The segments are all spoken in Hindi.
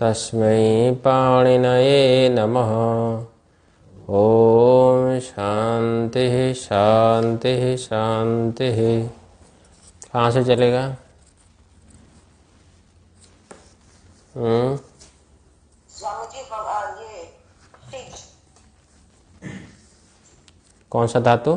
तस्मै पाणिनये नमः ॐ शांति शांति शांति कहाँ से चलेगा हम्म। कौन सा धातु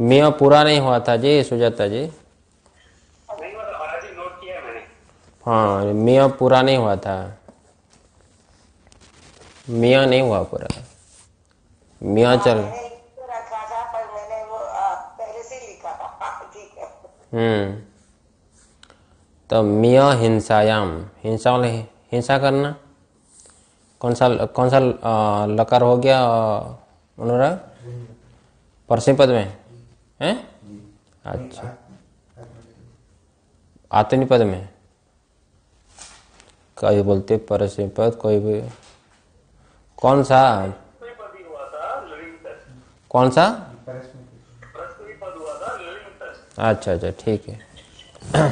मियाँ पूरा नहीं हुआ था जी सुजाता जी हाँ मिया पूरा नहीं हुआ था मियाँ नहीं हुआ पूरा मियाँ चल हाँ, तो हाँ, हम्म तो मिया हिंसायाम हिंसा वाले हिंसा करना कौन सा कौन सा लकार हो गया अनुराग हम्म। परसिपद में हैं अच्छा आतनी पद में कभी बोलते परस्य पद कोई भी कौन सा कौन सा अच्छा अच्छा ठीक है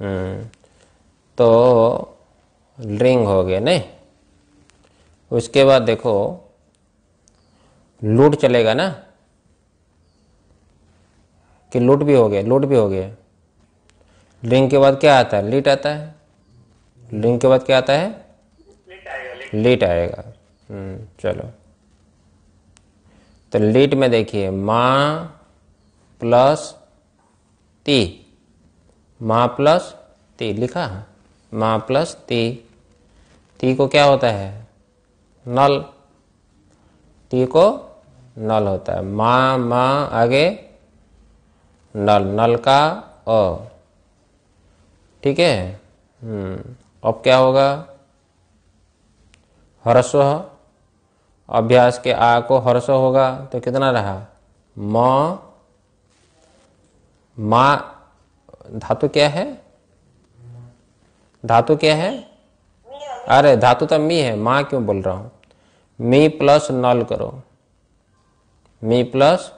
हम्म, तो लिंग हो गया नहीं उसके बाद देखो लूट चलेगा ना कि लूट भी हो गया लूट भी हो गया लिंग के बाद क्या आता है लीट आता है लिंग के बाद क्या आता है लीट आएगा हम्म, चलो तो लीट में देखिए माँ प्लस ती माँ प्लस ती लिखा है माँ प्लस ती ती को क्या होता है नल ती को नल होता है माँ माँ आगे नल नल का अ ठीक है हम्म, अब क्या होगा हर्षो अभ्यास के आ को हर्ष होगा तो कितना रहा म मा धातु क्या है धातु क्या है अरे धातु तो मी है माँ क्यों बोल रहा हूँ मी प्लस नल करो मी प्लस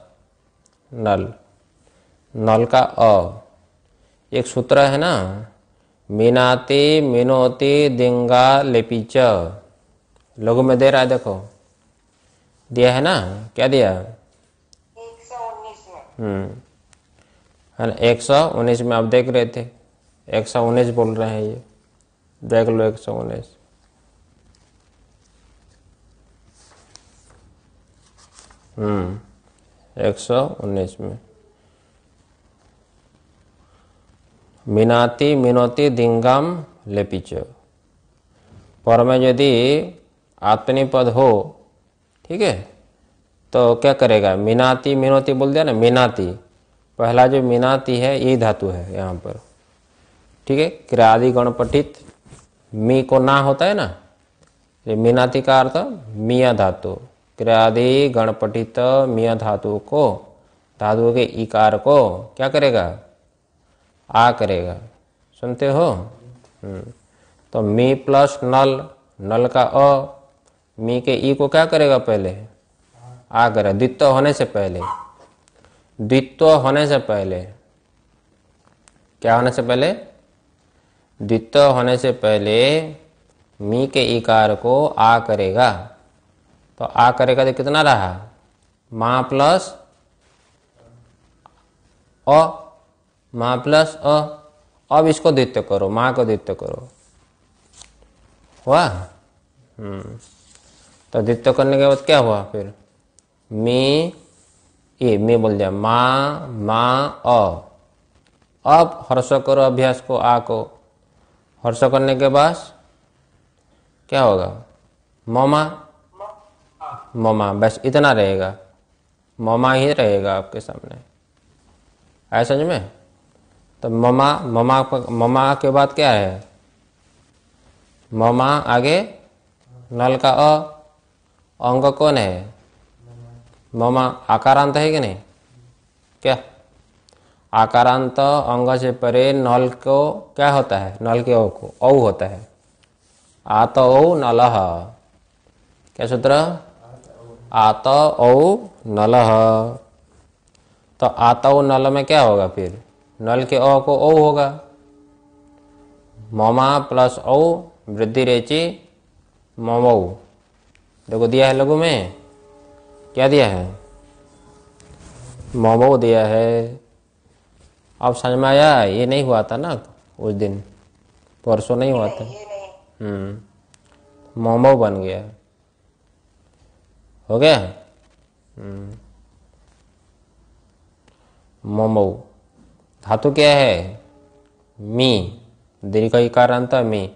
नल नल का अ एक सूत्र है ना मीनाते मीनोते दिंगा लिपिच लघु में दे रहा है देखो दिया है ना क्या दिया हम्म। ना एक सौ उन्नीस में आप देख रहे थे एक सौ उन्नीस बोल रहे हैं ये देख लो एक सौ उन्नीस हम्म एक सौ उन्नीस में मिनाति मिनोति दिंगम लिपिच पर में यदि आत्मनिपद हो ठीक है तो क्या करेगा मिनाति मिनोति बोल दिया ना मिनाति पहला जो मिनाति है ये धातु है यहाँ पर ठीक है क्रियादि गणपठित मी को ना होता है ना ये मिनाति का अर्थ मिया धातु क्रियादि गणपठित मिया धातु को धातु के इकार को क्या करेगा आ करेगा सुनते हो हम्म। तो मी प्लस नल नल का अ मी के ई को क्या करेगा पहले आ करेगा द्वित्व होने से पहले द्वित्व होने से पहले क्या होने से पहले द्वित्व होने से पहले मी के इकार को आ करेगा तो आ करेगा तो कितना रहा मां प्लस अ माँ प्लस अ अब इसको द्वित्य करो माँ को द्वित्य करो हुआ हम्म। तो द्वित्य करने के बाद क्या हुआ फिर मी ये मी बोल दिया माँ माँ अ अब हर्ष करो अभ्यास को आ को हर्ष करने के बाद क्या होगा ममा ममा बस इतना रहेगा ममा ही रहेगा आपके सामने आया समझ में तो ममा ममा ममा के बाद क्या है ममा आगे नल का अ अंग कौन है ममा आकारांत है कि नहीं क्या आकारांत अंग से परे नल को क्या होता है नल के ओ को औ होता है आत औ नल क्या सूत्र आत औ नल तो आत ओ नल में क्या होगा फिर नल के अ को ओ होगा मोमा प्लस ओ वृद्धि रेची मोमऊ देखो दिया है लघु में क्या दिया है मोमो दिया है अब समझ में आया ये नहीं हुआ था ना उस दिन परसों नहीं हुआ था हम्म मोमो बन गया हो गया मोमो हम्म। धातु क्या है मी दीर्घ इकार अंत मी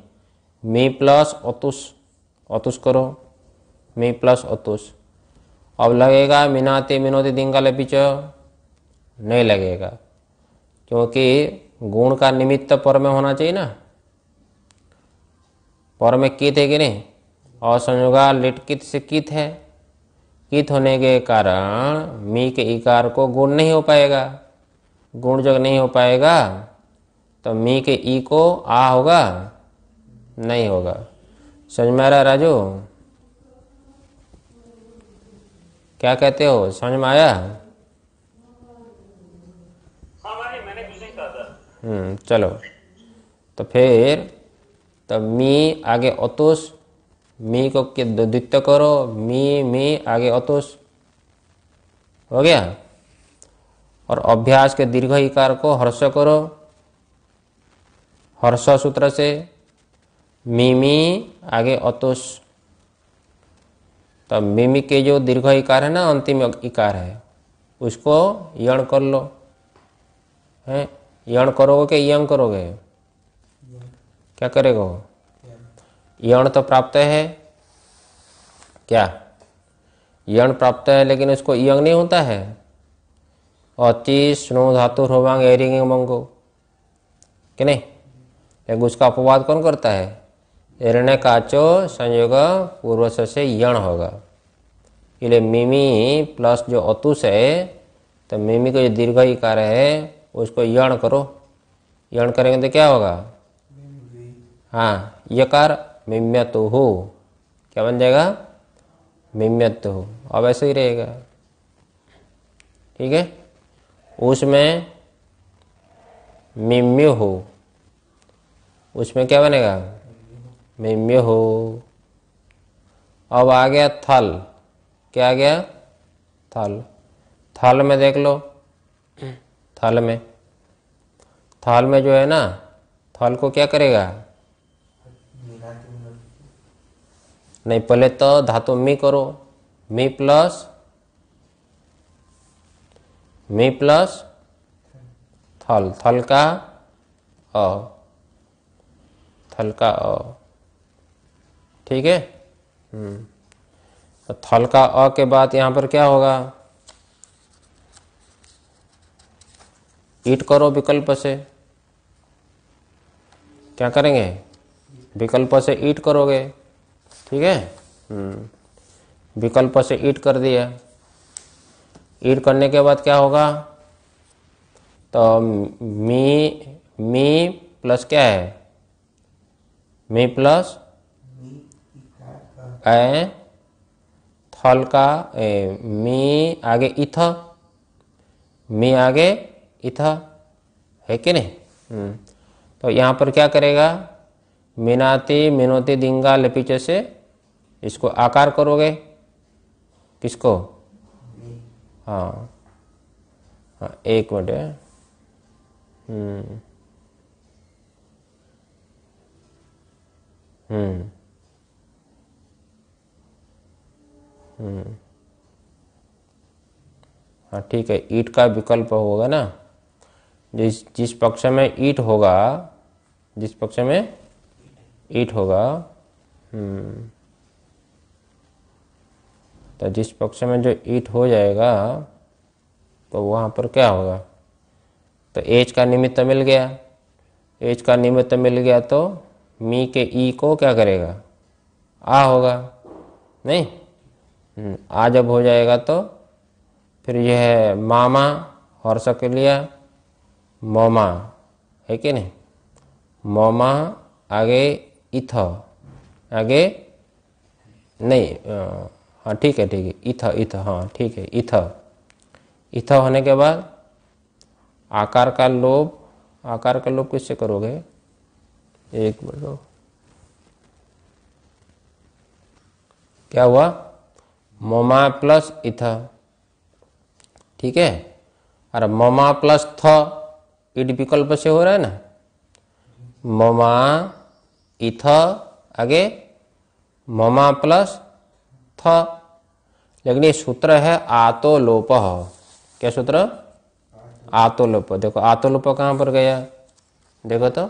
मी प्लस अतुष अतुष करो मी प्लस अतुष अब लगेगा मीनाते मिनोते दिंगल पिच नहीं लगेगा क्योंकि गुण का निमित्त पर में होना चाहिए ना पर में कित है कि नहीं और संयोगा से कित है कित होने के कारण मी के इकार को गुण नहीं हो पाएगा गुण जग नहीं हो पाएगा तो मी के ई को आ होगा नहीं होगा समझ में आ रहा राजू क्या कहते हो समझ में आया हाँ हम्म चलो तो फिर तो मी आगे अतुष मी को द्वित्य करो मी मी आगे अतुष हो गया और अभ्यास के दीर्घ इकार को हर्ष करो हर्ष सूत्र से मिमी आगे अतोष तो मिमी के जो दीर्घ इकार है ना अंतिम इकार है उसको यण कर लो है यण करोगे कि यंग करोगे क्या करेगा यण तो प्राप्त है क्या यण प्राप्त है लेकिन उसको यंग नहीं होता है अति स्नो धातु होवांग एरिंग मंगो कि नहीं या उसका अपवाद कौन करता है एरण्य काचो संयोग पूर्वस से यण होगा इसलिए मिमी प्लस जो अतुष है तो मिमी का जो दीर्घ इकार है उसको यण करो यण करेंगे तो क्या होगा हाँ यकार मिम्यत तो हो क्या बन जाएगा मिम्यतु हो अब ऐसे ही रहेगा ठीक है उसमें मिम्य हो उसमें क्या बनेगा मिम्य हो अब आ गया थल क्या आ गया थल थल में देख लो थल में थल में जो है ना थल को क्या करेगा नहीं पहले तो धातु मी करो मी प्लस मी प्लस थल थल का अ थल का अ ठीक है हम्म। तो थल का अ के बाद यहाँ पर क्या होगा ईट करो विकल्प से क्या करेंगे विकल्प से ईट करोगे ठीक है हम्म। विकल्प से ईट कर दिया ईड करने के बाद क्या होगा तो मी मी प्लस क्या है मी प्लस ए थल का ए, मी आगे इथ मी आगे इथ है कि नहीं हम्म। तो यहाँ पर क्या करेगा मीनाती मीनोती दिंगा लिपिचे से इसको आकार करोगे किसको हाँ हाँ एक मिनट हम्म। हम्म। हम्म। हाँ ठीक है ईट का विकल्प होगा ना जिस जिस पक्ष में ईट होगा जिस पक्ष में ईट होगा हम्म तो जिस पक्ष में जो ईट हो जाएगा तो वहाँ पर क्या होगा तो एच का निमित्त मिल गया एच का निमित्त मिल गया तो मी के ई e को क्या करेगा आ होगा नहीं हम्म, आ जब हो जाएगा तो फिर यह है मामा हर्ष के लिया मोमा है कि नहीं मोमा आगे इथ आगे नहीं हाँ ठीक है ठीक है इथ इथ हाँ ठीक है इथ इथ होने के बाद आकार का लोभ आकार का लोभ किससे करोगे एक बोलो क्या हुआ ममा प्लस इथ ठीक है और ममा प्लस थ इट विकल्प से हो रहा है ना ममा इथ आगे ममा प्लस थ लेकिन ये सूत्र है आतोलोप क्या सूत्र आतोलोप देखो आतोलोप कहां पर गया देखो तो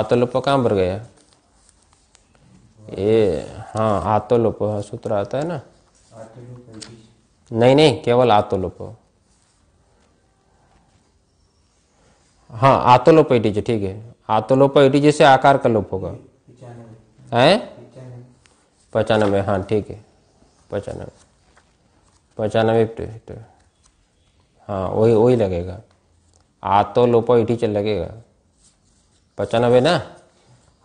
आतोलोप कहां पर गया ये हाँ आतोलोप सूत्र आता है ना नहीं नहीं केवल आतोलोप हाँ आतोलोप ठीक है आतोलोप से आकार का लोप होगा है पचानवे हाँ ठीक है पचानवे पचानवे तो, तो, हाँ वही वही लगेगा आ तो लोपो चल लगेगा पचानवे ना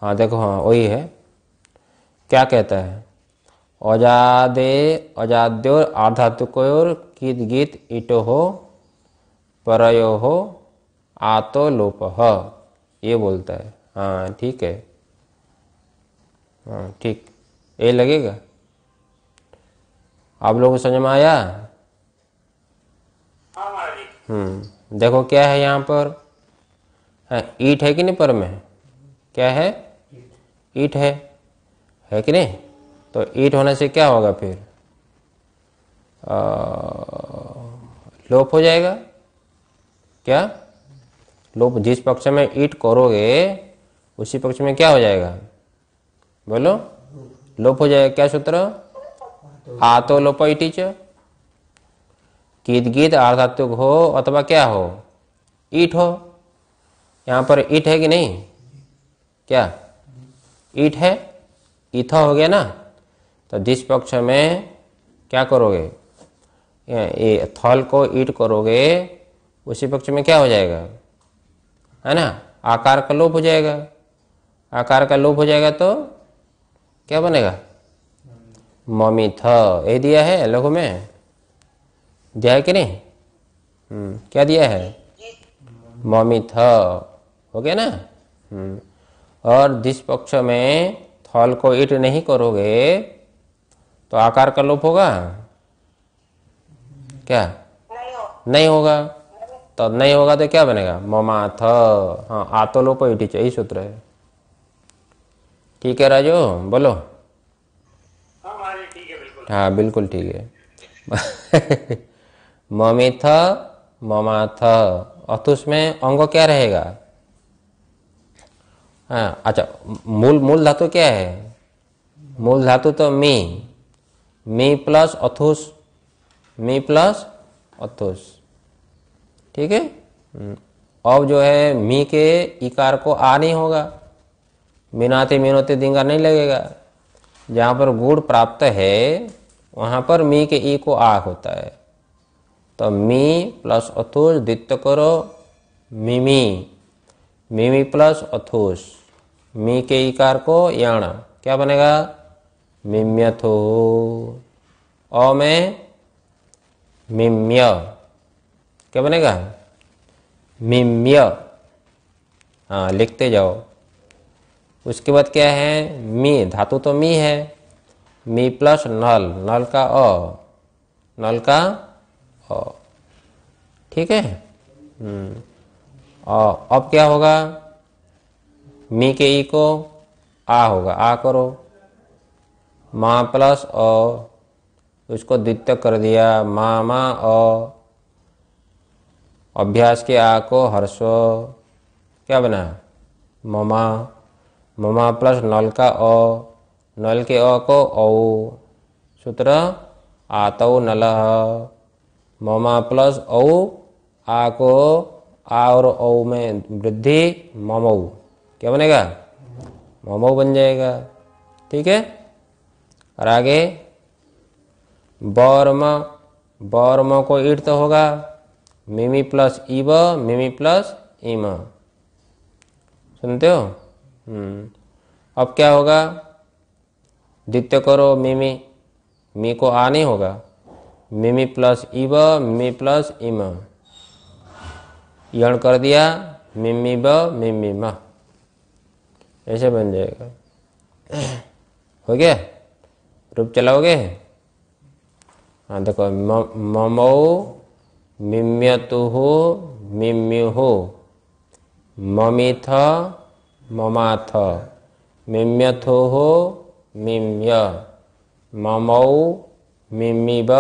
हाँ देखो हाँ वही है क्या कहता है औजादे औजाद्यो आधातुकोर कित गीत इटो हो परयो हो आतो लोप ये बोलता है हाँ ठीक है हाँ ठीक ए लगेगा आप लोगों को समझ में आया हम्म देखो क्या है यहाँ पर हाँ, ईट है कि नहीं पर में क्या है ईट है है कि नहीं तो ईट होने से क्या होगा फिर आ, लोप हो जाएगा क्या लोप जिस पक्ष में ईट करोगे उसी पक्ष में क्या हो जाएगा बोलो लोप हो जाएगा क्या सूत्र तो लोप इटिच गीत गीत आर्धात्मक हो अथवा क्या हो ईट हो यहाँ पर ईट है कि नहीं क्या ईट है ईथ हो गया ना तो जिस पक्ष में क्या करोगे ये थल को ईट करोगे उसी पक्ष में क्या हो जाएगा है ना आकार का लोप हो जाएगा आकार का लोप हो जाएगा तो क्या बनेगा ममी थ ए दिया है लोगों में दिया है कि नहीं हम्म, क्या दिया है ममी थ हो गया ना हम्म, और जिस पक्ष में थल को ईट नहीं करोगे तो आकार का लोप होगा क्या नहीं, हो। नहीं होगा तो नहीं होगा तो क्या बनेगा ममा थ हाँ आतो लोप ईटी चाहिए सूत्र है ठीक है राजू बोलो हाँ, हाँ, हाँ बिल्कुल ठीक है ममिथ ममाथ अतुष में अंग क्या रहेगा हाँ अच्छा मूल मूल धातु क्या है मूल धातु तो मी मी प्लस अथुस मी प्लस अथुस ठीक है अब जो है मी के इकार को आ नहीं होगा मीनाते मीनोते दिंगा नहीं लगेगा जहाँ पर गुड़ प्राप्त है वहाँ पर मी के ई को आ होता है तो मी प्लस अथोस द्वित्य करो मिमी मिमी प्लस अथोस मी के इकार को याण क्या बनेगा मिम्यथो अ में मिम्य क्या बनेगा मिम्य हाँ लिखते जाओ उसके बाद क्या है मी धातु तो मी है मी प्लस नल नल का अ नल का अ ठीक है हम्म। अब क्या होगा मी के ई को आ होगा आ करो माँ प्लस अ उसको द्वितीय कर दिया मामा अ अभ्यास के आ को हर्षो क्या बना ममा ममा प्लस नल का अ नल के अ को औ सूत्र आतौ नल ममा प्लस औ आ को आ और औ में वृद्धि ममऊ क्या बनेगा ममऊ बन जाएगा ठीक है और आगे बर्म बर्म को ईट तो होगा मिमी प्लस इब मिमी प्लस इम सुनते हो हम्म। अब क्या होगा द्वित्य करो मिमी मी को आ नहीं होगा मिमी प्लस इव मी प्लस इम यण कर दिया मिमी ब मिमी म ऐसे बन जाएगा हो गया रूप चलाओगे हाँ देखो ममो मिम्यतु हो मिम्यु हो ममिथ ममाथ मिम्यथो हो मिम्य ममौ मिमिब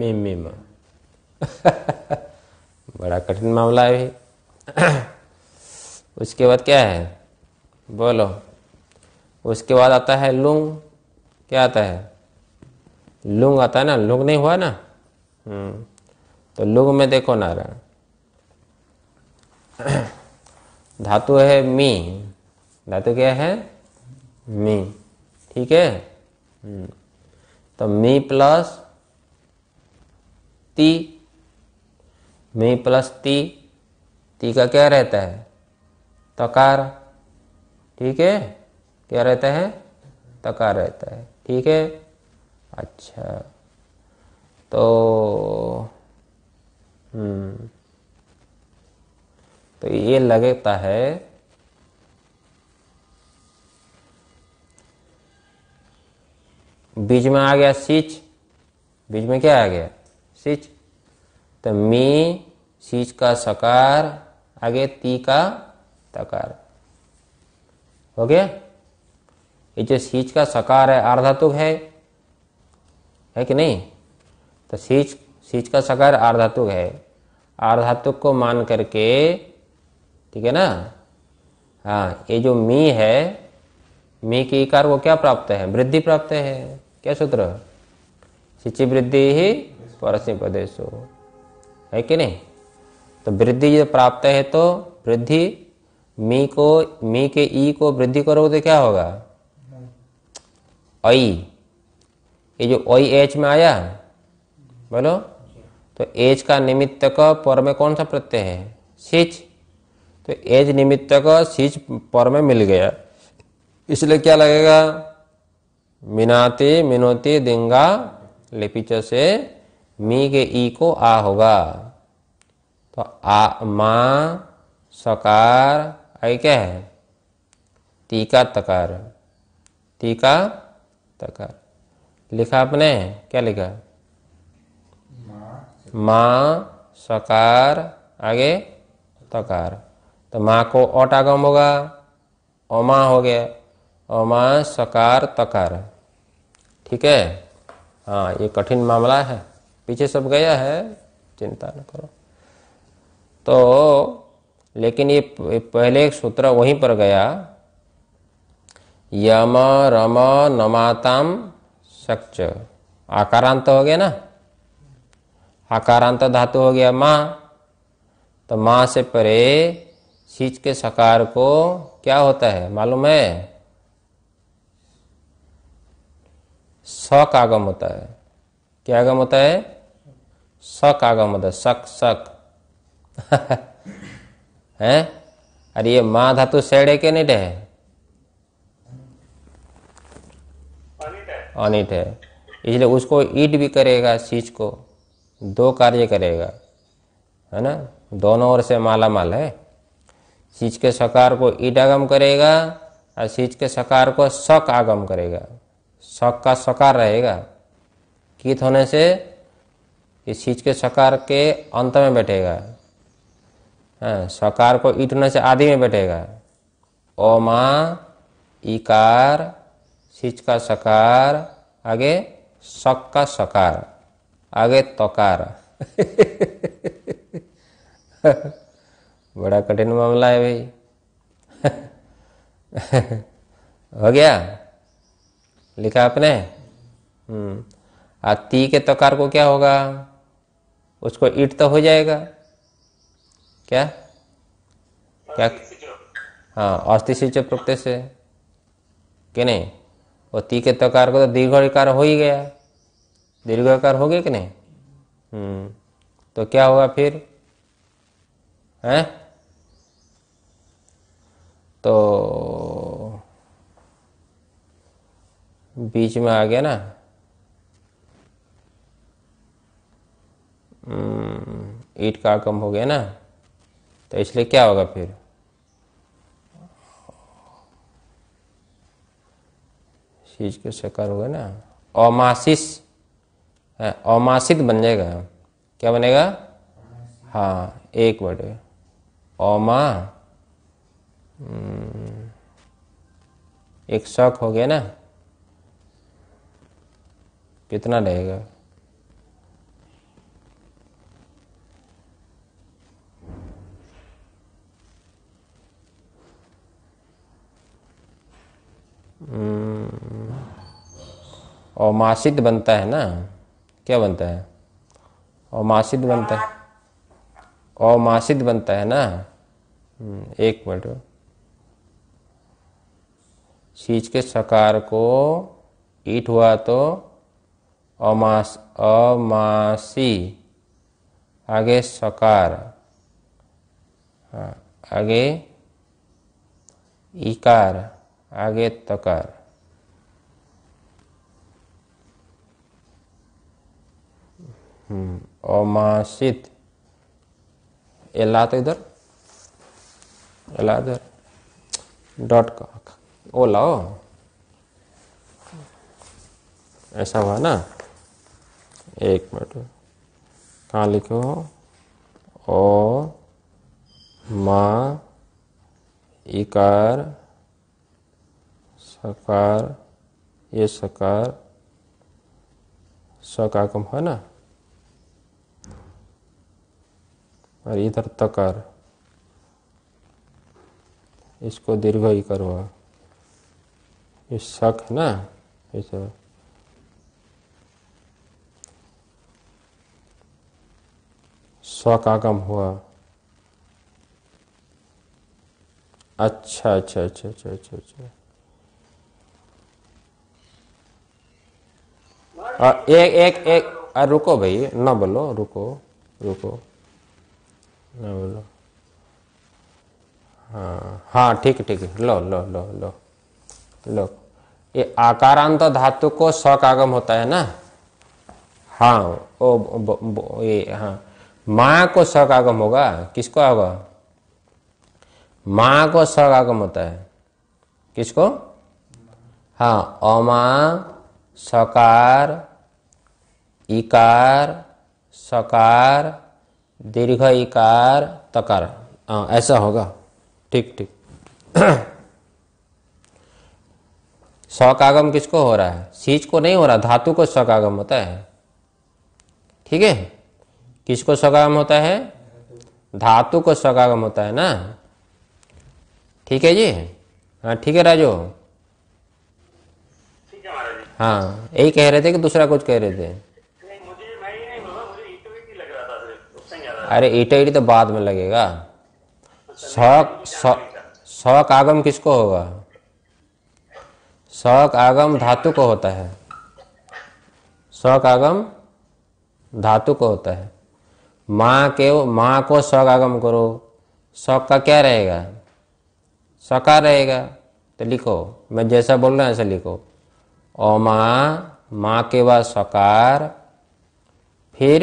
मिमिम बड़ा कठिन मामला है उसके बाद क्या है बोलो उसके बाद आता है लुंग क्या आता है लुंग आता है ना लुंग नहीं हुआ ना हम्म। तो लुंग में देखो नारायण धातु है मी धातु क्या है मी ठीक है हम्म। तो मी प्लस ती मी प्लस ती ती का क्या रहता है तकार ठीक है क्या रहता है तकार रहता है ठीक है अच्छा तो हम्म तो ये लगता है बीच में आ गया सिच बीच में क्या आ गया सिच तो मी सिच का सकार आगे ती का तकार हो गया ये जो सिच का सकार है आर्धातुक है है कि नहीं तो सीच सीच का सकार आर्धातुक है आर्धातुक को मान करके ठीक है ना हाँ ये जो मी है मी के इकार को क्या प्राप्त है वृद्धि प्राप्त है क्या सूत्र सिंची वृद्धि ही परसी प्रदेश है कि नहीं तो वृद्धि जो प्राप्त है तो वृद्धि मी को मी के ई को वृद्धि करोगे तो क्या होगा ऐ ये जो ओई एच में आया बोलो तो एच का निमित्त का पर में कौन सा प्रत्यय है सिच तो एज निमित्त का सीज पर में मिल गया इसलिए क्या लगेगा मिनाते मिनोते दिंगा लिपिच से मी के ई को आ होगा तो आ माँ सकार आई क्या है टीका तकार टीका तकार लिखा आपने क्या लिखा माँ सकार आगे तकार तो माँ को ओट आगम होगा अमा हो गया अमा सकार तकार ठीक है हाँ ये कठिन मामला है पीछे सब गया है चिंता न करो तो लेकिन ये पहले सूत्र वहीं पर गया यम रम नमाताम सच आकारांत हो गया ना आकारांत धातु हो गया माँ तो माँ से परे छींच के सकार को क्या होता है मालूम है स का आगम होता है क्या आगम होता है स का आगम होता है सक सक है अरे ये माँ धातु सेड़े के नहीं निट है अनिट है इसलिए उसको ईट भी करेगा सीच को दो कार्य करेगा है ना दोनों ओर से माला माल है सिच के सकार को ईट आगम करेगा और सिच के सकार को शक आगम करेगा शक का सकार रहेगा कित होने से ये सिच के सकार के अंत में बैठेगा हाँ, सकार को ईट होने से आदि में बैठेगा ओमा इकार सिच का सकार आगे शक का सकार आगे तकार बड़ा कठिन मामला है भाई हो गया लिखा आपने हम्म। आ ती के तकार को क्या होगा उसको ईट तो हो जाएगा क्या क्या हाँ सिंच प्रत्यय से कि नहीं और ती के तकार को तो दीर्घकार हो ही गया दीर्घकार हो गया कि नहीं हम्म। तो क्या होगा फिर हैं तो बीच में आ गया ना हम्म, ईट का कम हो गया ना तो इसलिए क्या होगा फिर चीज के सकार होगा ना अमाशिस अमासित हाँ, बन जाएगा क्या बनेगा हाँ एक बटे अमा हम्म। एक शौक हो गया ना कितना रहेगा हम्म। और मासिद बनता है ना क्या बनता है और मासिद बनता है और मासिद बनता है ना हम्म, एक मिनट सीज के सकार को ईट हुआ तो अमास अमासी आगे सकार हाँ, आगे इकार आगे तकार हम्म, अमासित एला तो इधर एला इधर डॉट का ओ लाओ ऐसा हुआ ना एक मिनट कहाँ लिखो ओ माँ इकार सकार ये सकार कम है ना और इधर तकार इसको दीर्घ ही करो ये शक है ना ये सब तो। शौक आगम हुआ अच्छा अच्छा अच्छा अच्छा अच्छा अच्छा और एक एक एक आ, रुको भाई ना बोलो रुको रुको ना बोलो हाँ हाँ ठीक ठीक लो लो लो लो लोग ये आकारांत धातु को सकागम होता है ना हाँ ओ ब, ब, ये हाँ माँ को सकागम होगा किसको होगा माँ को सकागम होता है किसको हाँ अमा सकार इकार सकार दीर्घ इकार तकार हाँ, ऐसा होगा ठीक ठीक सौकागम किसको हो रहा है सीच को नहीं हो रहा धातु को सौकागम होता है ठीक है किसको सौकागम होता है धातु को आगम होता है ना ठीक है जी हाँ ठीक है राजू हाँ यही कह रहे थे कि दूसरा कुछ कह रहे थे अरे ईटा ईटी तो बाद में लगेगा शौक शौक आगम किसको होगा शौक आगम धातु को होता है शौक आगम धातु को होता है माँ के माँ को शौक आगम करो शौक का क्या रहेगा सका रहेगा तो लिखो मैं जैसा बोल रहा हूँ ऐसा लिखो ओ माँ माँ के बाद सकार फिर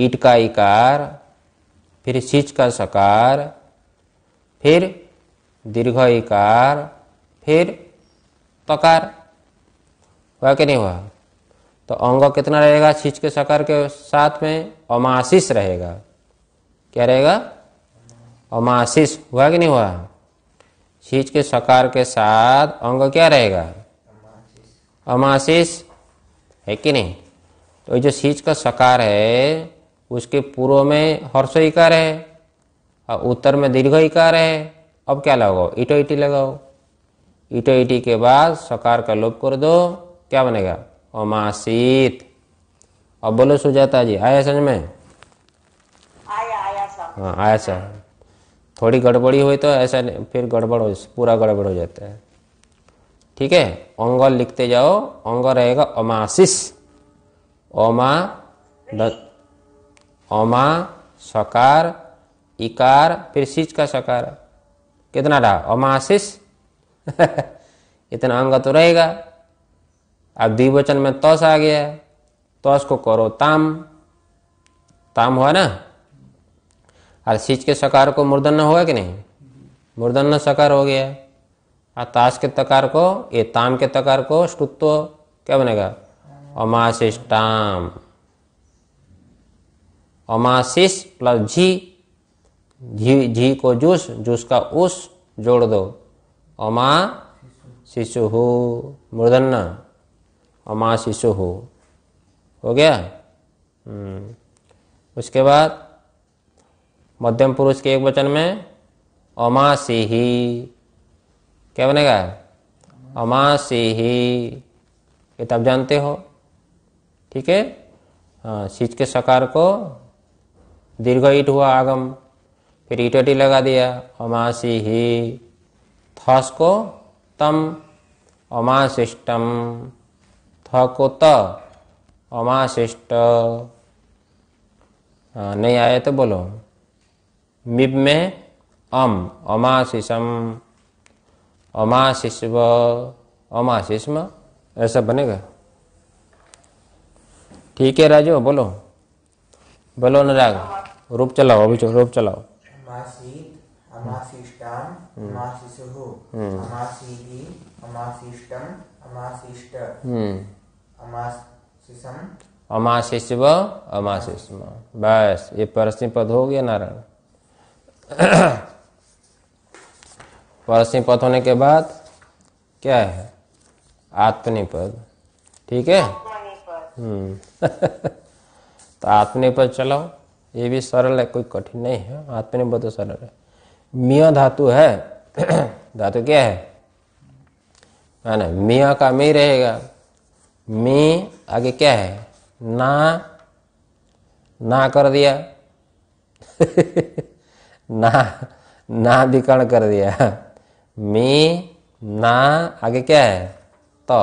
ईट का इकार फिर सिच का सकार फिर दीर्घ इकार फिर तकार हुआ कि नहीं हुआ तो अंग कितना रहेगा छीच के सकार के साथ में अमाशिस रहेगा क्या रहेगा अमाशिस हुआ कि नहीं हुआ छीच के सकार के साथ अंग क्या रहेगा अमाशिस है कि नहीं तो जो सीच का सकार है उसके पूर्व में हर्षो इकार है और उत्तर में दीर्घ इकार है अब क्या लगाओ इटो इटी लगाओ ईटो ईटी के बाद सकार का लोप कर दो क्या बनेगा अमासित अब बोलो सुजाता जी आया समझ में आया आया हाँ आया सर थोड़ी गड़बड़ी हुई तो ऐसा नहीं फिर गड़बड़ हो पूरा गड़बड़ हो जाता है ठीक है अंग लिखते जाओ अंग रहेगा अमाशिस ओमा ओमा सकार इकार फिर सिच का सकार कितना रहा अमासिस इतना अंग तो रहेगा अब द्विवचन में तोस आ गया है तोस को करो ताम ताम हुआ ना और सिच के सकार को मूर्धन्य हुआ कि नहीं मूर्धन्य सकार हो गया और ताश के तकार को ये ताम के तकार को स्तुत्व क्या बनेगा अमाशिष ताम अमाशिष प्लस झी झी झी को जूस जूस का उस जोड़ दो अमा शिशु हो मूर्धन्ना अमा शिशु हो हो गया हम्म। उसके बाद मध्यम पुरुष के एक वचन में अमा ही क्या बनेगा अमा ही ये तब तो जानते हो ठीक है हाँ सिच के सकार को दीर्घ ईट हुआ आगम फिर ईटी लगा दिया अमासी ही थस को तम अमाशिष्टम थ को त अमाशिष्ट नहीं आए तो बोलो मिब में अम अमाशिषम अमाशिष अमाशिष्म ऐसा बनेगा ठीक है राजू बोलो बोलो नाग रूप चलाओ अभी रूप चलाओ अमाशिष्व हम्म। हम्म। हम्म। अमाशिष्म बस ये परसिम पद हो गया नारायण परसिम पद होने के बाद क्या है आत्मनिपद ठीक है तो आत्मनिपद चलाओ ये भी सरल है कोई कठिन नहीं है आत्मनिपद तो सरल है मिया धातु है धातु क्या है है ना मिया का मी रहेगा मी आगे क्या है ना ना कर दिया ना ना विकर्ण कर दिया मी ना आगे क्या है तो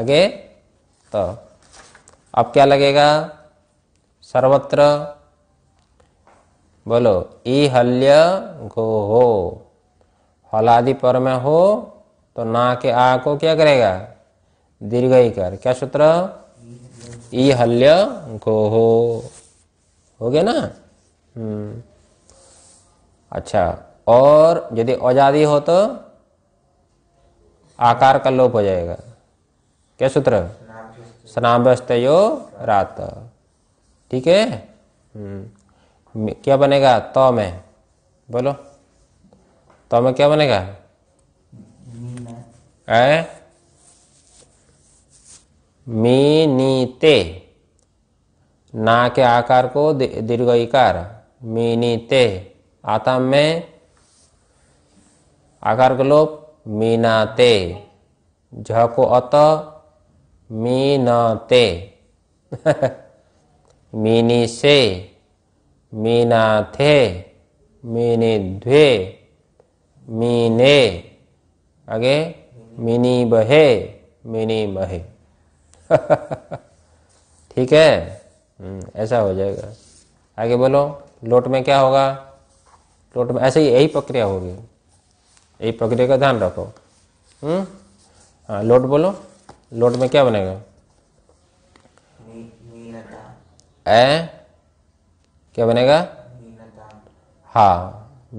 आगे तो अब क्या लगेगा सर्वत्र बोलो ई हल्य गो हो हलादि पर में हो तो ना के आ को क्या करेगा दीर्घ ही कर क्या सूत्र ई हल्य गो हो हो गया ना हम्म। अच्छा और यदि औजादी हो तो आकार का लोप हो जाएगा क्या सूत्र स्नाभ्यस्त यो रात ठीक है हम्म। क्या बनेगा तो में बोलो तो में क्या बनेगा ए मी ते ना के आकार को दीर्घ इकार ते आता में आकार के लोप ते झ को अत ते मीनी से मीना थे मीने ध्वे मीने आगे मिनी बहे मिनी महे ठीक है हम्म, ऐसा हो जाएगा आगे बोलो लोट में क्या होगा लोट में ऐसे ही यही प्रक्रिया होगी यही प्रक्रिया का ध्यान रखो हम्म, हाँ लोट बोलो लोट में क्या बनेगा ए क्या बनेगा हाँ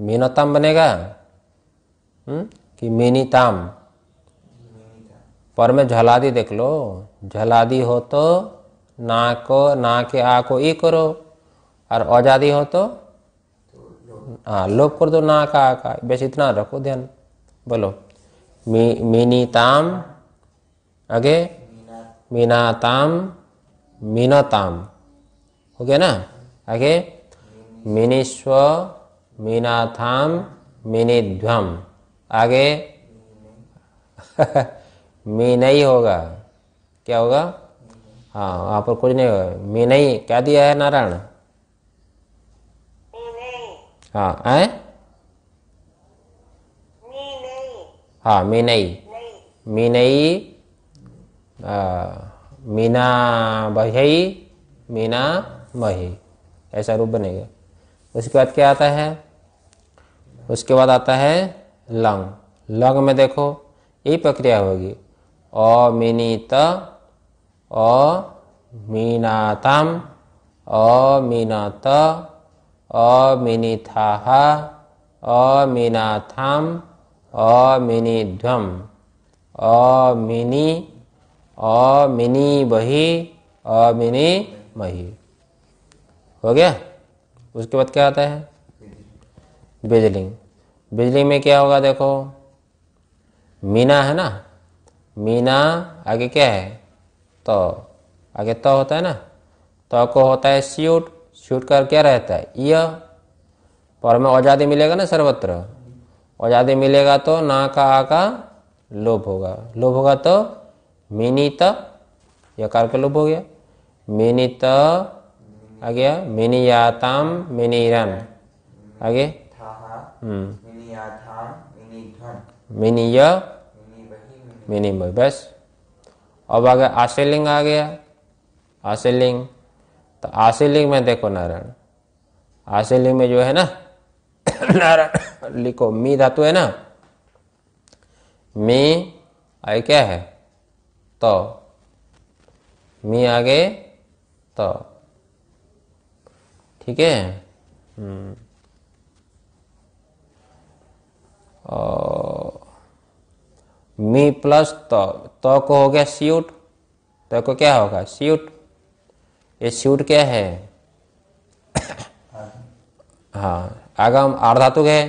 मीनताम बनेगा हम्म, कि मीनीताम पर में झलादी देख लो झलादी हो तो ना को ना के आ को ई करो और आजादी हो तो हाँ लोप कर दो ना का आ का बस इतना रखो ध्यान बोलो मी मिनीताम आगे मीनाताम मीनोताम हो गया ना आगे मिनीस्व मीनाथाम मिनिध्वम आगे मीनई होगा क्या होगा हाँ वहां पर कुछ नहीं होगा मीनई ही क्या दिया है नारायण हाँ है हाँ मीनई मीनई मीना बही मीना बही ऐसा रूप बनेगा उसके बाद क्या आता है उसके बाद आता है लंग लंग में देखो ये प्रक्रिया होगी अमिनित अमीनातम अमीनत अमिनिथाह अमिनी ध्वम अमिनी अमिनी बही अमिनी मही हो गया उसके बाद क्या आता है बिजलिंग बिजली में क्या होगा देखो मीना है ना मीना आगे क्या है तो आगे तो होता है ना तो को होता है स्यूट स्यूट कर क्या रहता है यह पर में आजादी मिलेगा ना सर्वत्र औजादी मिलेगा तो ना का आ का लोभ होगा लोभ होगा तो मिनी त यह के लोभ हो गया मिनी त हम्म। आ गया मिनियाताम रन आगे मिनिय मई बस अब गया आशीलिंग आ गया आशीलिंग तो आशीलिंग में देखो नारायण आशीलिंग में जो है ना नारायण लिखो मी धातु है ना मी आई क्या है तो मी आगे तो ठीक है हम्म। मी प्लस तो तो को हो गया सीट तो को क्या होगा सीट ये सीट क्या है हाँ आगम आर्धातुक है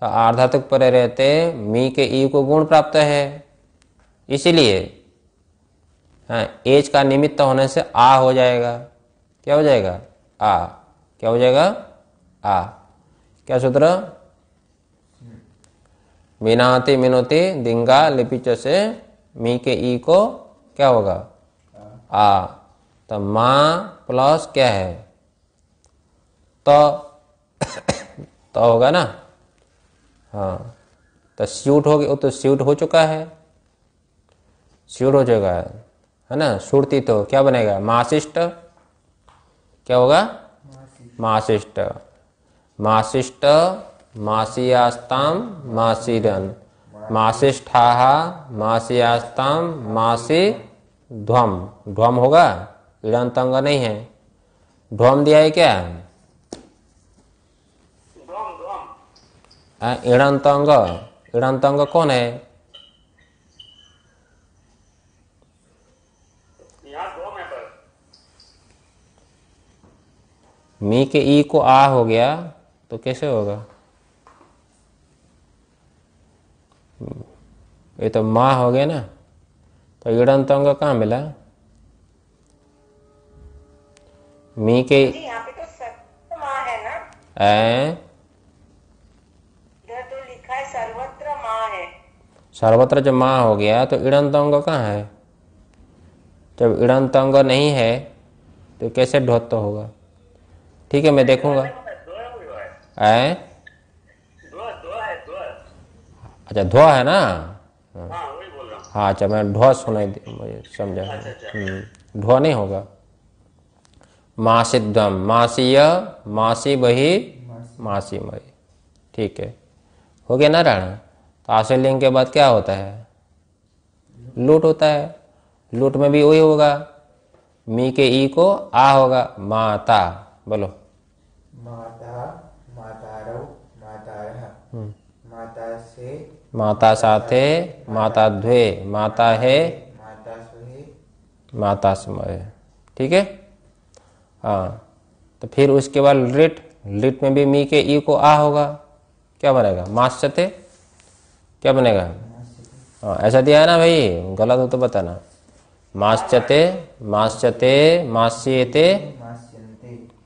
तो आर्धातुक पर रहते मी के ई e को गुण प्राप्त है इसीलिए हाँ एज का निमित्त होने से आ हो जाएगा क्या हो जाएगा आ क्या हो जाएगा आ क्या सूत्र मीनाते मिनोते दिंगा लिपिच से मी के ई को क्या होगा आ, तो मा प्लस क्या है तो तो होगा ना हाँ तो स्यूट हो गया तो स्यूट हो चुका है स्यूट हो चुका है है ना सुरती तो क्या बनेगा माशिष्ट क्या होगा मासिष्ट मासिष्ट मासियास्ताम मासिरन मासिष्ठा मासियास्ताम मासी ध्वम ध्वम होगा इडंतंग नहीं है ध्वम दिया है क्या इड़ंत अंग कौन है मी के ई को आ हो गया तो कैसे होगा ये तो माँ हो गया ना तो ईड़ंत तो अंग कहा मिला मी के तो तो है सर्वत्र जब माँ हो गया तो इड़ंत अंग कहाँ है जब इड़ंत अंग नहीं है तो कैसे ढोत होगा ठीक है मैं देखूंगा ऐ अच्छा धुआ है ना हाँ अच्छा मैं ढो सुनाई समझा ढो हम्म, नहीं होगा मासी मासीय मासी बही मासी मई ठीक है हो गया ना राणा तो आश्रय लिंग के बाद क्या होता है लूट होता है लूट में भी वही होगा मी के ई को आ होगा माता बोलो माता मातारो मातारः हम्म। माता से माता साथे माता द्वे माता है माता सुहे माता समय ठीक है हाँ तो फिर उसके बाद लिट लिट में भी मी के ई को आ होगा क्या बनेगा मास्यते क्या बनेगा हाँ ऐसा दिया है ना भाई गलत हो तो बताना मास्चते मास्चते मास्यते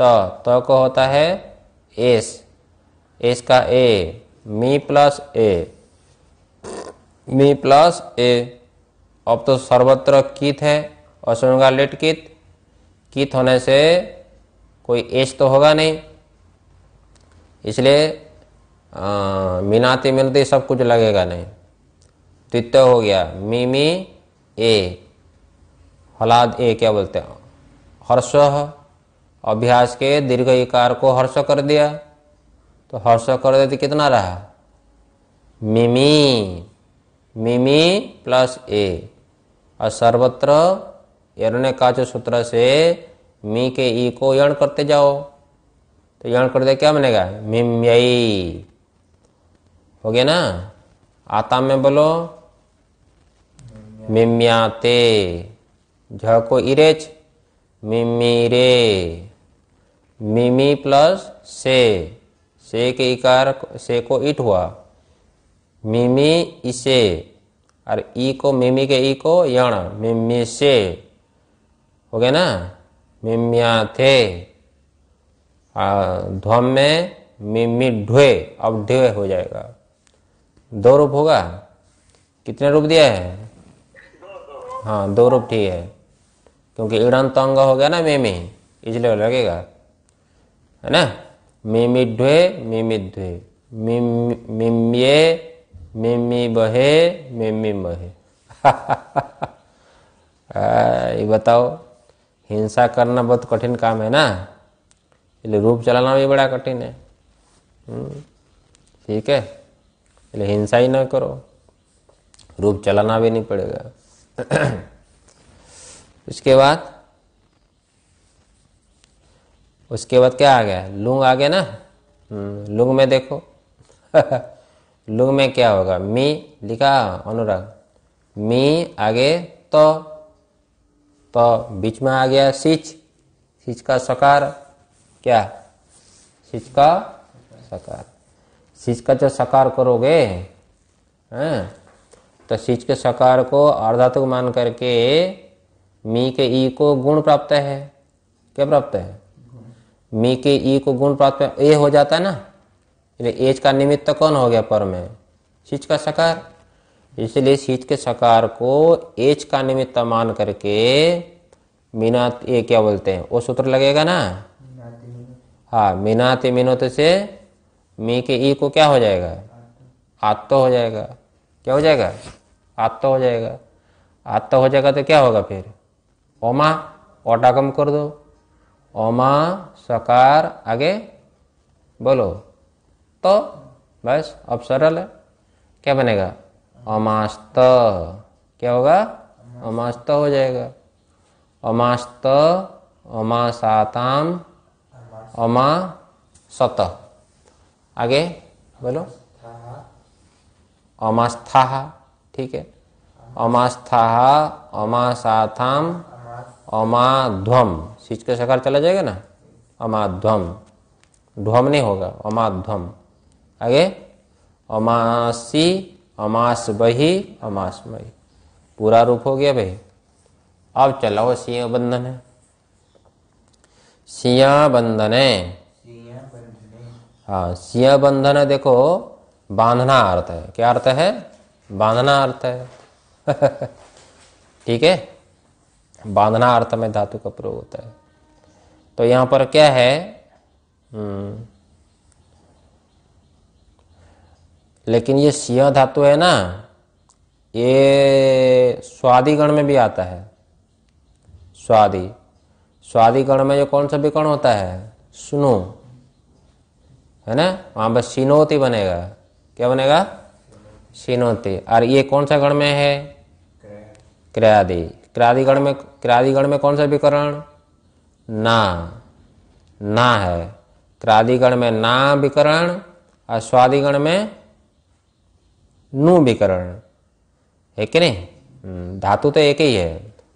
त त को होता है एस एस का ए मी प्लस ए मी प्लस ए अब तो सर्वत्र कित है और का लेट कित कित होने से कोई एस तो होगा नहीं इसलिए मिनाती मिलती सब कुछ लगेगा नहीं द्वितीय हो गया मी ए हलाद ए क्या बोलते हैं हर्ष अभ्यास के दीर्घ इकार को हर्ष कर दिया तो हर्ष कर दे कितना रहा मिमी मिमी प्लस ए और सर्वत्र यर्ण काच सूत्र से मी के ई को यण करते जाओ तो यण करते क्या बनेगा मिमयी हो गया ना आता में बोलो मिम्याते झ को इरेच मिमीरे मिमी प्लस से से के इकार से को इट हुआ मिमी इसे और ई को मिमी के ई को यण मिमी से हो गया ना मिम्या थे ध्वम में मिम्मी ढुए अब ढुए हो जाएगा दो रूप होगा कितने रूप दिया है हाँ दो रूप ठीक है क्योंकि इड़न तंग हो गया ना मिमी इसलिए लगेगा है ना मिमिढ्वे मिमिध्वे मिम्ये मिमी बहे मिमी महे ये बताओ हिंसा करना बहुत कठिन काम है ना इसलिए रूप चलाना भी बड़ा कठिन है हम्म, ठीक है इसलिए हिंसा ही ना करो रूप चलाना भी नहीं पड़ेगा उसके बाद उसके बाद क्या आ गया लुंग आ गया ना हम्म, लुंग में देखो लुंग में क्या होगा मी लिखा अनुराग मी आगे तो तो बीच में आ गया सिच सिच का सकार क्या सिच का सकार सिच का जो सकार करोगे हैं हाँ, तो सिच के सकार को अर्धातुक मान करके मी के ई को गुण प्राप्त है क्या प्राप्त है मी के ई को गुण प्राप्त ए हो जाता है ना इसलिए एच का निमित्त कौन हो गया पर में सीच का सकार इसलिए सिच के सकार को एच का निमित्त मान करके मीना ये क्या बोलते हैं वो सूत्र लगेगा ना हाँ मीनाते मीनोत से मी के ई को क्या हो जाएगा आत्तो हो जाएगा क्या हो जाएगा आत्त हो जाएगा आत्ता हो जाएगा तो क्या होगा फिर ओमा ओटा कम कर दो ओमा सकार आगे बोलो तो बस अब सरल है क्या बनेगा अमास्त क्या होगा अमास्त हो जाएगा अमास्त अमासाताम अमा सत आगे बोलो अमास्था ठीक है अमास्था अमासाथाम अमाध्वम सिच का सकार चला जाएगा ना अमाध्वम ध्वम नहीं होगा अमाध्वम आगे अमासी अमास बही अमास बही पूरा रूप हो गया भाई अब चलाओ सिया बंधन है सिया बंधन है हाँ सिया बंधन देखो बांधना अर्थ है क्या अर्थ है बांधना अर्थ है ठीक है बांधना अर्थ में धातु का प्रयोग होता है तो यहां पर क्या है हम्म। लेकिन ये सिंह धातु है ना ये स्वादिगण में भी आता है स्वादि स्वादिगण में जो कौन सा विकर्ण होता है सुनो है ना वहां पर सिनोती बनेगा क्या बनेगा सिनोती और ये कौन सा गण में है क्रयादि गण में गण में कौन सा विकरण ना ना है क्रादिगण में ना विकरण और स्वादिगण में नु विकरण है कि नहीं हम्म, धातु तो एक ही है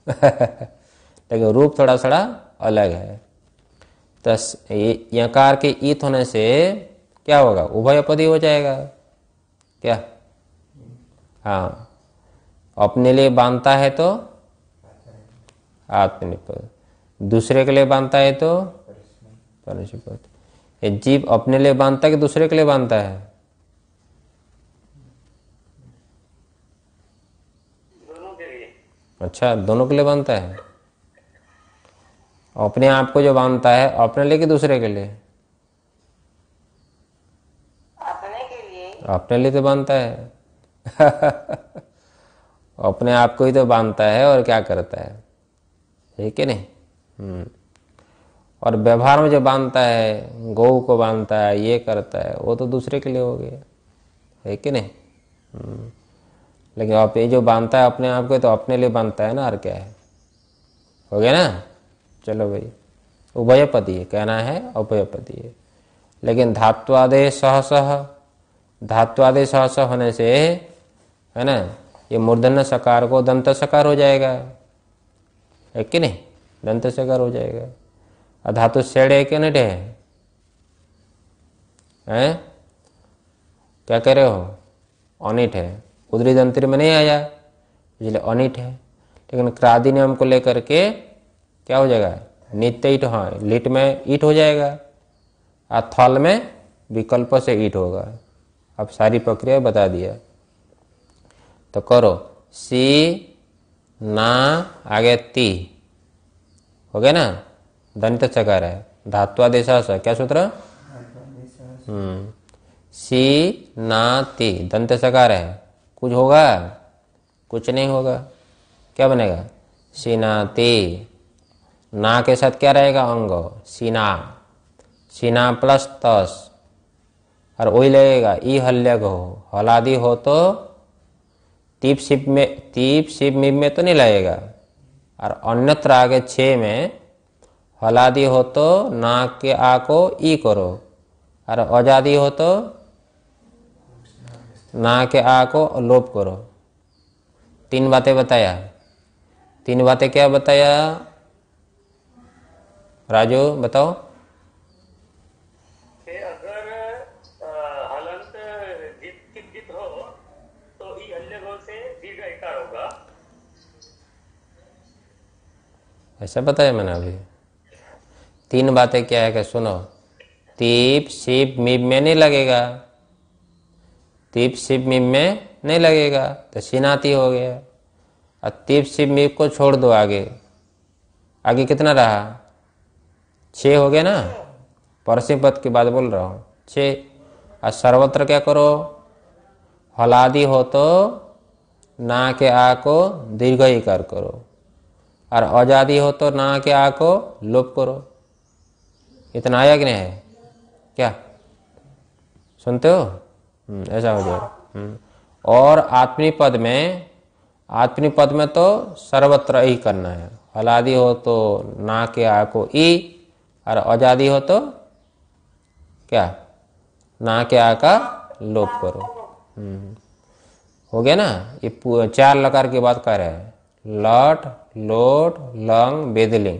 लेकिन रूप थोड़ा थोड़ा अलग है तो यकार के ईत होने से क्या होगा उभयपदी हो जाएगा क्या हाँ अपने लिए बांधता है तो आत्मनिपद दूसरे के लिए बांधता है तो परशुपत ये जीव अपने लिए बांधता है कि दूसरे के लिए बांधता है अच्छा दोनों के लिए बांधता है अपने आप को जो बांधता है अपने लिए कि दूसरे के लिए अपने लिए तो बांधता है अपने आप को ही तो बांधता है और क्या करता है ठीक है नहीं हम्म। और व्यवहार में जो बांधता है गौ को बांधता है ये करता है वो तो दूसरे के लिए हो गया है कि नहीं हम्म। लेकिन आप ये जो बांधता है अपने आप को तो अपने लिए बांधता है ना और क्या है हो गया ना चलो भाई उभयपति है कहना है उभयपति है लेकिन धात्वादेश सहसह धात्वादेश सह होने से है ना ये मूर्धन्य सकार को दंत सकार हो जाएगा है कि नहीं दंत से कर हो जाएगा अधातु सेड है कि नडे है हैं क्या कह रहे हो ऑनिट है उदरी दंत्र में नहीं आया इसलिए ऑनिट है लेकिन क्रादी नियम को लेकर के क्या हो जाएगा नित्य ईट हाँ लिट में ईट हो जाएगा और थल में विकल्प से ईट होगा अब सारी प्रक्रिया बता दिया तो करो सी ना आगे ती हो गया ना दंत चकार है धात्वादेशा क्या सूत्र हम्म। सी ना ती दंत चकार है कुछ होगा कुछ नहीं होगा क्या बनेगा सीना ती ना के साथ क्या रहेगा अंग सीना सीना प्लस तस और वही लगेगा ई हल्य हो हलादी हो तो तीप शिप में तीप शिप मिप में तो नहीं लगेगा और अन्यत्र आगे छे में हलादी हो तो ना के आ को ई करो और आजादी हो तो ना के आ को लोप करो तीन बातें बताया तीन बातें क्या बताया राजू बताओ ऐसा बताया मैंने अभी तीन बातें क्या है कि सुनो तीप शिप मीप में नहीं लगेगा तीप शिप मिब में नहीं लगेगा तो सिनाती हो गया और तीप शिप मीप को छोड़ दो आगे आगे कितना रहा छ हो गया ना परसी पद की बात बोल रहा हूँ छः और सर्वत्र क्या करो हलादी हो तो ना के आ को दीर्घ ही कर करो और आज़ादी हो तो ना के आ को लोप करो इतना आया कि नहीं है क्या सुनते हो हम्म, ऐसा हो जाएगा हम्म। और आत्मी पद में आत्मी पद में तो सर्वत्र ही करना है हलादी हो तो ना के आ को ई और आजादी हो तो क्या ना के आ का लोप करो हम्म। हो गया ना ये चार लकार की बात कर रहे हैं लट लोट लंग बेदलिंग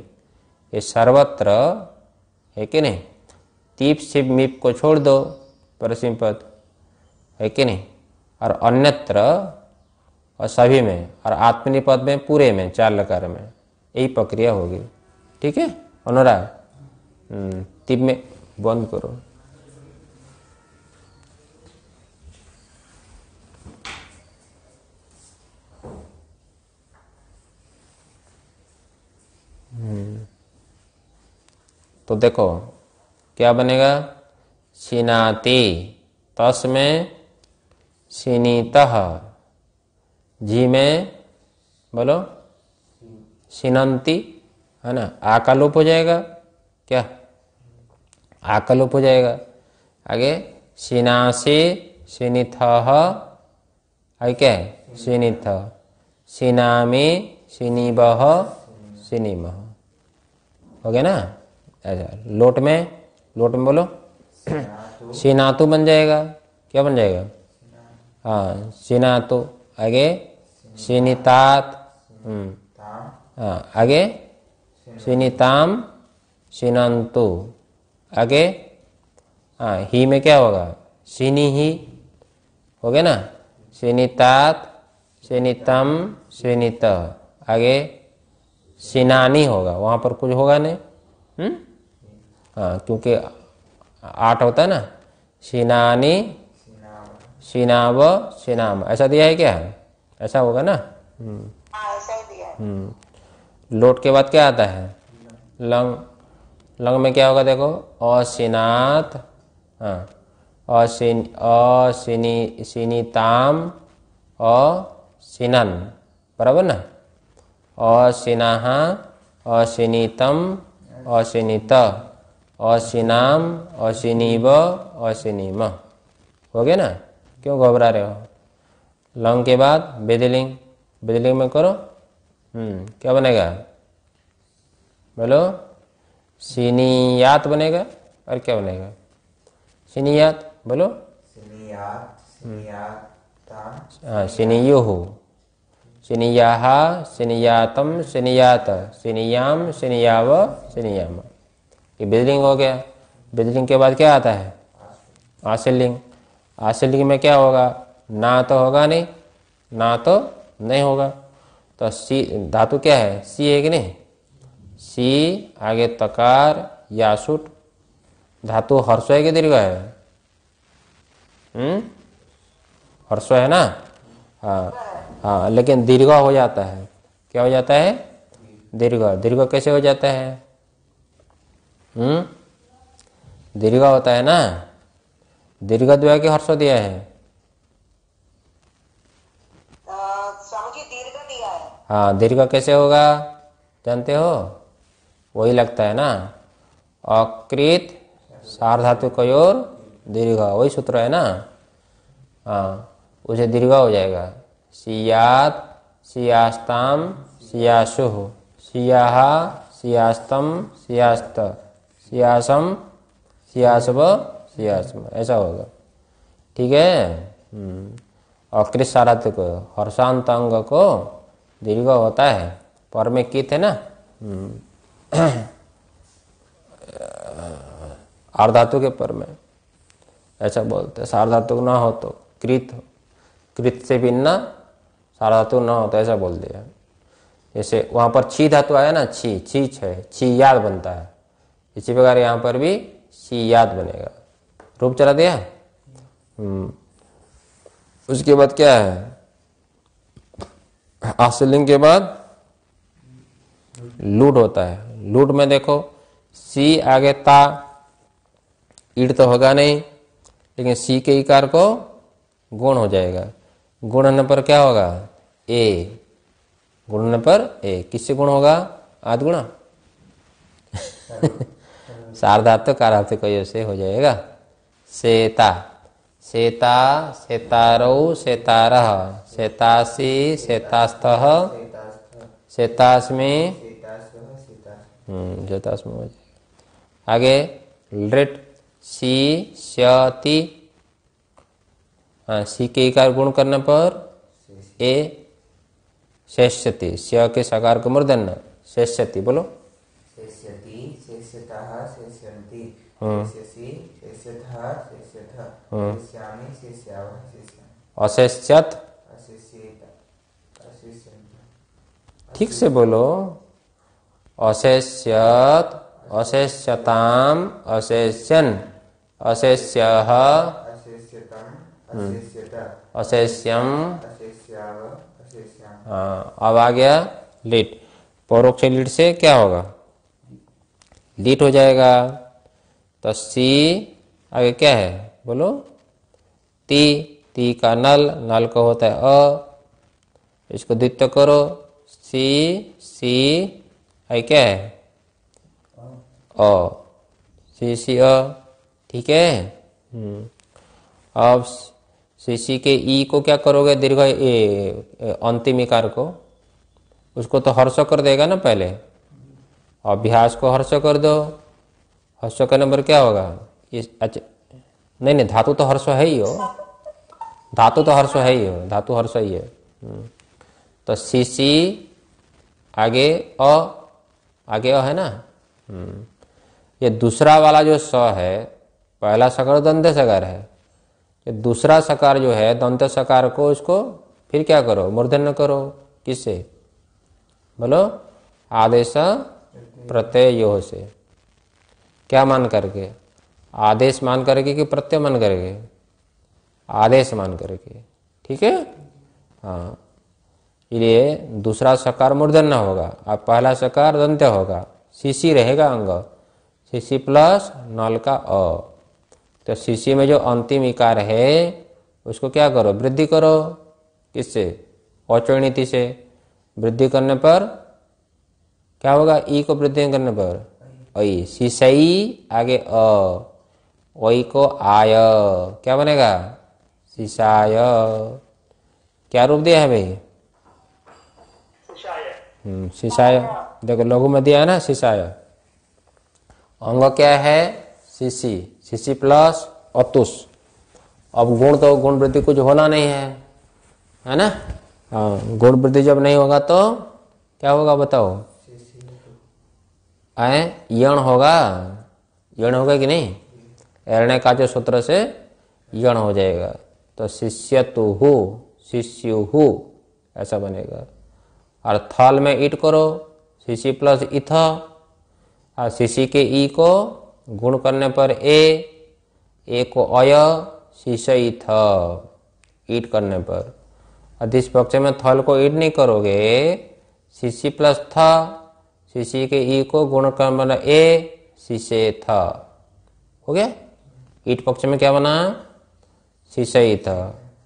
ये सर्वत्र है कि नहीं तीप सिप मिप को छोड़ दो परसिम पद है कि नहीं और अन्यत्र और सभी में और आत्मनिपद में पूरे में चार लकार में यही प्रक्रिया होगी ठीक है अनुराग हम्म, तीप में बंद करो हम्म। तो देखो क्या बनेगा शिनाते तस में शिनीत जी में बोलो शिनंती है ना आकलोप हो जाएगा क्या आकलोप हो जाएगा आगे शिनासी शिनिथ आगे क्या है शिनिथ शिनामी शिनिबह शिनिमह हो गया ना अच्छा लोट में लोट में बोलो सीनातु बन जाएगा क्या बन जाएगा हाँ सीनातु आगे सीनितात हम्म। हाँ आगे सीनिताम सीनातु आगे हाँ ही में क्या होगा सीनी ही हो गया ना सीनितात सीनितम सीनित आगे सिनानी होगा वहाँ पर कुछ होगा नहीं हम्म? हाँ क्योंकि आठ होता है ना सिनानी सिनाव सिनाम ऐसा दिया है क्या ऐसा होगा ना हम्म।, हाँ, हम्म लोट के बाद क्या आता है लंग लंग में क्या होगा देखो असिनात हाँ असिन असिनी सिनीताम असिनन बराबर ना अशिनाहा अशिनीतम अशिनीत अशिनाम अशिनीव अशिनीम हो गया ना क्यों घबरा रहे हो लंग के बाद बेदलिंग बेदलिंग में करो हम्म क्या बनेगा बोलो सिनियात बनेगा और क्या बनेगा सिनियात बोलो सिनियात हाँ सिनियो हो सिनिया सिनियातम सिनियात सिनियाम सिनियाव सिनियाम ये बिजलिंग हो गया बिजलिंग के बाद क्या आता है आशिलिंग आशिलिंग में क्या होगा ना तो होगा नहीं ना तो नहीं होगा तो सी धातु क्या है सी है कि नहीं सी आगे तकार यासुट धातु हर्षो है कि दीर्घ है हम्म हर्षो है ना हाँ हाँ लेकिन दीर्घ हो जाता है क्या हो जाता है दीर्घ दीर्घ कैसे हो जाता है हम्म? दीर्घ होता है ना दीर्घ द्वय के हर्ष दिया है हाँ दीर्घ कैसे होगा जानते हो वही लगता है ना अकृत सारधातु को दीर्घ वही सूत्र है ना हाँ उसे दीर्घ हो जाएगा सियात सियास्ताम सियासुह सियाहा सियास्तम सियास्त सियासम सियासव सियासम ऐसा होगा ठीक है और हम्म। कृषारत को हर्षांत अंग को दीर्घ होता है पर में कित है ना हम्म। आर्धातु के पर में ऐसा बोलते हैं सार्धातु ना हो तो कृत हो कृत से भिन्ना सारा धातु न होता ऐसा बोल दिया जैसे वहां पर छी धातु आया ना छी छी है छी याद बनता है इसी प्रकार यहाँ पर भी छी याद बनेगा रूप चला दिया हम्म। उसके बाद क्या है आशिलिंग के बाद लूट होता है लूट में देखो सी आगे ता ईड तो होगा नहीं लेकिन सी के इकार को गुण हो जाएगा गुणन पर क्या होगा ए गुणन पर ए किससे गुण होगा आदगुणा सार्धात्व कार्थ कयो से हो जाएगा सेता सेता सेतारो सेतार सेतासी सेतास्त सेतास्मी हम्म, जोतास्मी हो आगे लृट सी श्यति हाँ सी के इकार गुण करने पर ए शेष्यति श के सकार को मूर्धन्य शेष्यति बोलो हाँ। हाँ। अशेष्यत ठीक से बोलो अशेष्यत अशेष्यताम अशेष्यन अशेष्य अशेष्यम हाँ अब आ गया लिट परोक्ष लीट से क्या होगा लिट हो जाएगा तो सी आगे क्या है बोलो ती ती का नल नल का होता है अ इसको द्वित्य करो सी सी आई क्या है अ सी सी अ ठीक है हम्म। अब तो इसी के ई को क्या करोगे दीर्घ ए अंतिम इकार को उसको तो हर्ष कर देगा ना पहले अभ्यास को हर्ष कर दो हर्ष का नंबर क्या होगा इस अच्छा नहीं नहीं धातु तो हर्ष है ही हो धातु तो हर्ष है ही हो धातु हर्ष ही है हम्म। तो सी सी आगे अ आगे अ है ना हम्म। ये दूसरा वाला जो स है पहला सगर दंधे सगर है दूसरा सकार जो है दंत सकार को उसको फिर क्या करो मूर्धन्य करो किससे बोलो आदेश प्रत्यय यो से क्या मान करके आदेश मान करके कि प्रत्यय मान करके आदेश मान करके ठीक है हाँ इसलिए दूसरा सकार मूर्धन्य होगा और पहला सकार दंत्य होगा सीसी रहेगा अंग सीसी प्लस नल का अ तो शिशि में जो अंतिम इकार है उसको क्या करो वृद्धि करो किससे औचरणीति से वृद्धि करने पर क्या होगा ई को वृद्धि करने पर ई शीसई आगे अ ओई को आय क्या बनेगा शीशाय क्या रूप दिया है भाई शिशाय हम्म, देखो लघु में दिया है ना शिशाय अंग क्या है शिशी शिशि प्लस अतुष अब गुण तो गुण वृद्धि कुछ होना नहीं है है ना हाँ गुण वृद्धि जब नहीं होगा तो क्या होगा बताओ आए यण होगा यण होगा कि नहीं एरण्य काचो सूत्र से यण हो जाएगा तो शिष्य तु हु शिष्य हु ऐसा बनेगा और थाल में ईट करो शिशि प्लस इथ और शिशि के ई को गुण करने पर ए ए को अय शीशई थ ईट करने पर अधिस पक्ष में थल को ईट नहीं करोगे शीशी प्लस थ शीशी के ई को गुण कर बना ए शीशे थ हो गया ईट पक्ष में क्या बना शीशई थ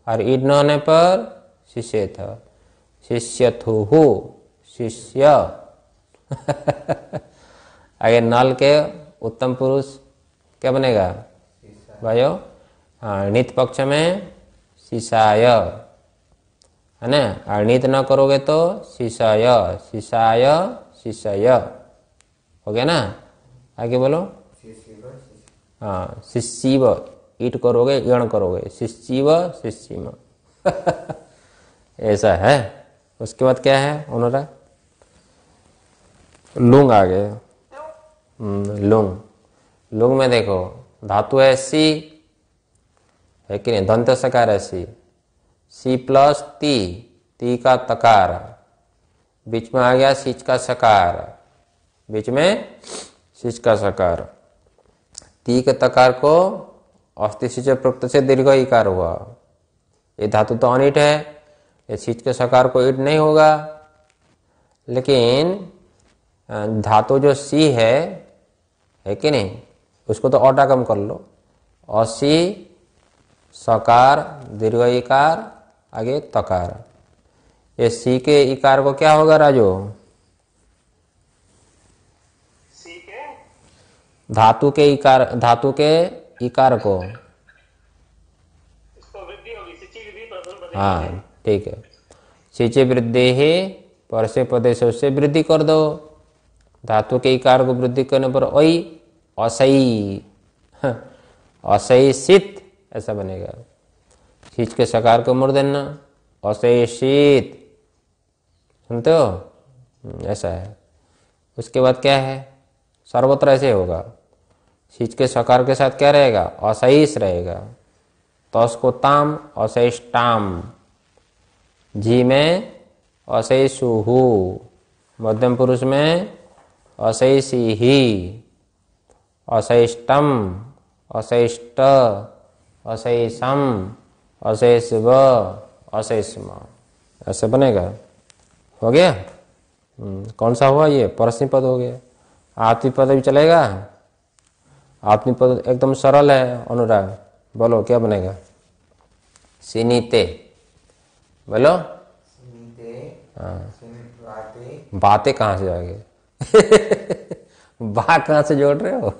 और ईट न होने पर शिष्य थ शिष्य थुहु शिष्य आगे नल के उत्तम पुरुष क्या बनेगा वायो हाँ नित पक्ष में शिशाय है ना नित ना करोगे तो शिशाय शिशाय शिशय हो गया ना आगे बोलो हाँ शिशिव ईट करोगे गण करोगे शिशिव शिशिम ऐसा है उसके बाद क्या है उन्होंने लूंग आ गए लुंग hmm, लुंग में देखो धातु है सी है कि नहीं दंत सकार है सी सी प्लस ती ती का तकार बीच में आ गया सिच का सकार बीच में सिच का सकार ती के तकार को सिच प्रकृत से दीर्घ इकार हुआ ये धातु तो अनिट है ये सिच के सकार को ईट नहीं होगा लेकिन धातु जो सी है है कि नहीं उसको तो ऑटा कम कर लो असी सकार दीर्घ इकार आगे तकार ये सी के इकार को क्या होगा राजो धातु के इकार धातु के इकार को हाँ ठीक है सिंचे वृद्धि ही परसे प्रदेश से उससे वृद्धि कर दो धातु के इकार को वृद्धि करने पर ओई असई हाँ, अशेषित ऐसा बनेगा खींच के सकार को मुड़ देना अशेषित सुनते हो हम्म, ऐसा है उसके बाद क्या है सर्वत्र ऐसे होगा सिच के सकार के साथ क्या रहेगा असहिष रहेगा तो उसको ताम असहिष्टाम जी में अशेषु मध्यम पुरुष में अशैषी ही अशैष्ट अशैषम अशेष व अशेषम ऐसे बनेगा हो गया हम्म, कौन सा हुआ ये परसनी पद हो गया आत्मी पद भी चलेगा आत्मी पद एकदम सरल है अनुराग बोलो क्या बनेगा सीनीते बोलो हाँ। बातें कहाँ से जाएगी बा कहाँ से जोड़ रहे हो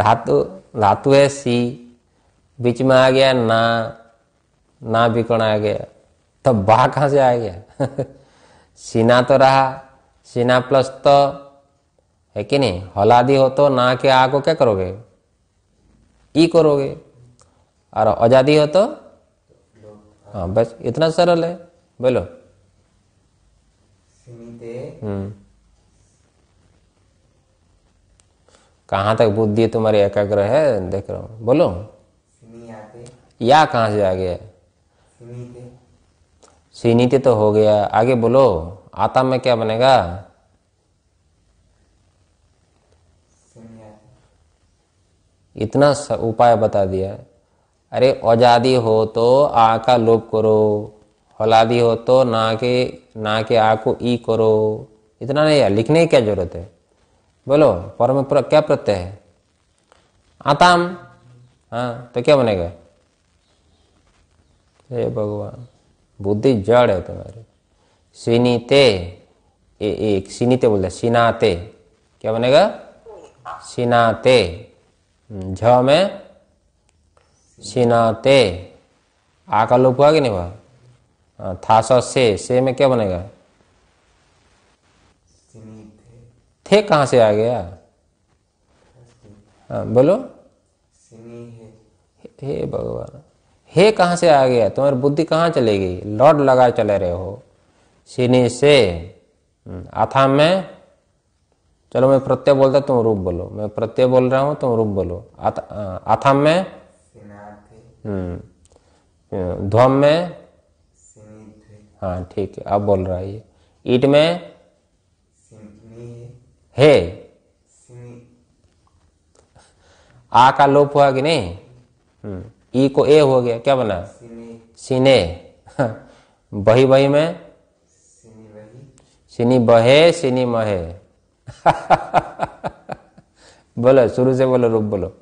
धातु धातु है सी बीच में आ गया ना ना विकर्ण आ गया तब तो बा कहाँ से आ गया सीना तो रहा सीना प्लस तो है कि नहीं हलादी हो तो ना के आ को क्या करोगे ई करोगे और आजादी हो तो हाँ बस इतना सरल है बोलो हम्म कहाँ तक बुद्धि तुम्हारी एकाग्र है देख रहा हूँ बोलो या कहाँ से आ गया सीनीति तो हो गया आगे बोलो आता में क्या बनेगा इतना उपाय बता दिया अरे औजादी हो तो आ का लोप करो हलादी हो तो ना के ना के आ को ई करो इतना नहीं यार लिखने की क्या जरूरत है बोलो पर में क्या प्रत्यय है आताम हाँ तो क्या बनेगा हे भगवान बुद्धि जड़ है तुम्हारी सीनीते एक सीनीते बोलते सीनाते क्या बनेगा सीनाते हम्म, झ में सीनाते आ का लोप हुआ कि नहीं हुआ हाँ, था से से में क्या बनेगा थे कहां से आ गया हाँ बोलो हे भगवान हे कहां से आ गया तुम्हारी बुद्धि कहाँ चले गई लॉर्ड लगाए चले रहे हो सिनी से हम्म, आथा में चलो मैं प्रत्यय बोलता तुम रूप बोलो मैं प्रत्यय बोल रहा हूँ तुम रूप बोलो आथा में हम्म, ध्वम में हाँ ठीक है अब बोल रहा है ये ईट में हे आ का लोप हुआ कि नहीं ई को ए हो गया क्या बना सिने बही बही में सिनी बहे सिनी महे बोलो शुरू से बोलो रूप बोलो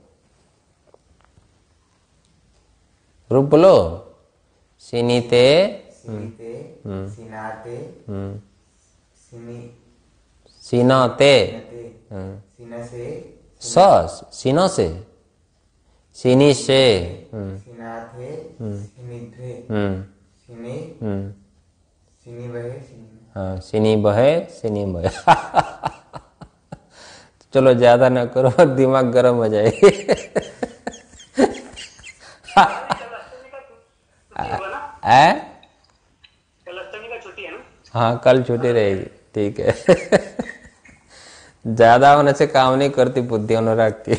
रूप बोलो सिनी सिनी ते ते सिनाते सिनी सीना ते सीना से सस सीना से सीनी से हाँ सिनी बहे सीनी बहे चलो ज्यादा ना करो दिमाग गर्म हो जाए जाएगी हाँ कल छुट्टी रहेगी ठीक है ज्यादा होने से काम नहीं करती बुद्धि अनुराग की